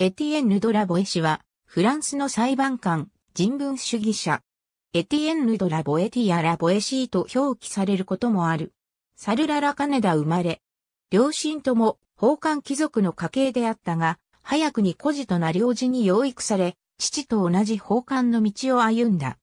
エティエンヌ・ドラボエ氏は、フランスの裁判官、人文主義者。エティエンヌ・ドラボエティア・ラボエシーと表記されることもある。サルララ・カネダ生まれ。両親とも、宝冠貴族の家系であったが、早くに孤児とな領事に養育され、父と同じ宝冠の道を歩んだ。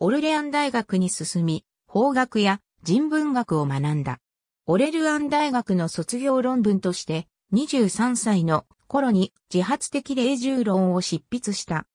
オルレアン大学に進み、法学や人文学を学んだ。オレルアン大学の卒業論文として、23歳の頃に自発的霊獣論を執筆した。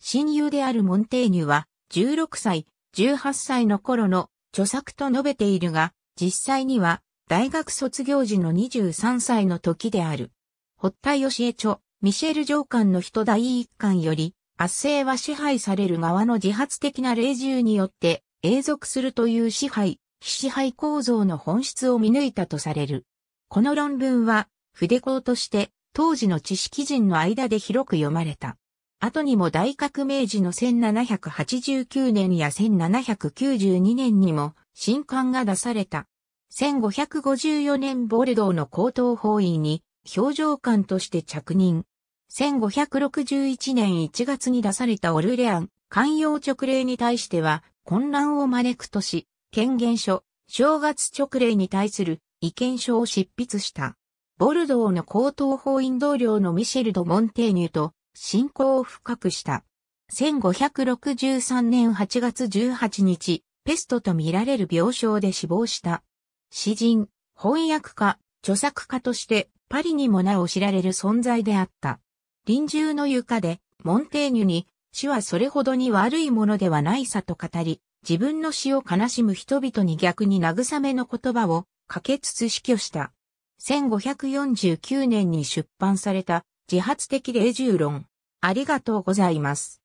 親友であるモンテーニュは、16歳、18歳の頃の著作と述べているが、実際には大学卒業時の23歳の時である。堀田義恵著、ミシェル上官の人第一巻より、圧政は支配される側の自発的な霊獣によって永続するという支配、非支配構造の本質を見抜いたとされる。この論文は、筆講として当時の知識人の間で広く読まれた。後にも大革命時の1789年や1792年にも新刊が出された。1554年ボルドーの高等法院に表情官として着任。1561年1月に出されたオルレアン寛容直令に対しては混乱を招くとし、権限書、正月直令に対する意見書を執筆した。ボルドーの高等法院同僚のミシェル・ド・モンテーニュと信仰を深くした。1563年8月18日、ペストと見られる病床で死亡した。詩人、翻訳家、著作家としてパリにも名を知られる存在であった。臨終の床で、モンテーニュに、死はそれほどに悪いものではないさと語り、自分の死を悲しむ人々に逆に慰めの言葉を可決つ死去した。1549年に出版された自発的霊獣論。ありがとうございます。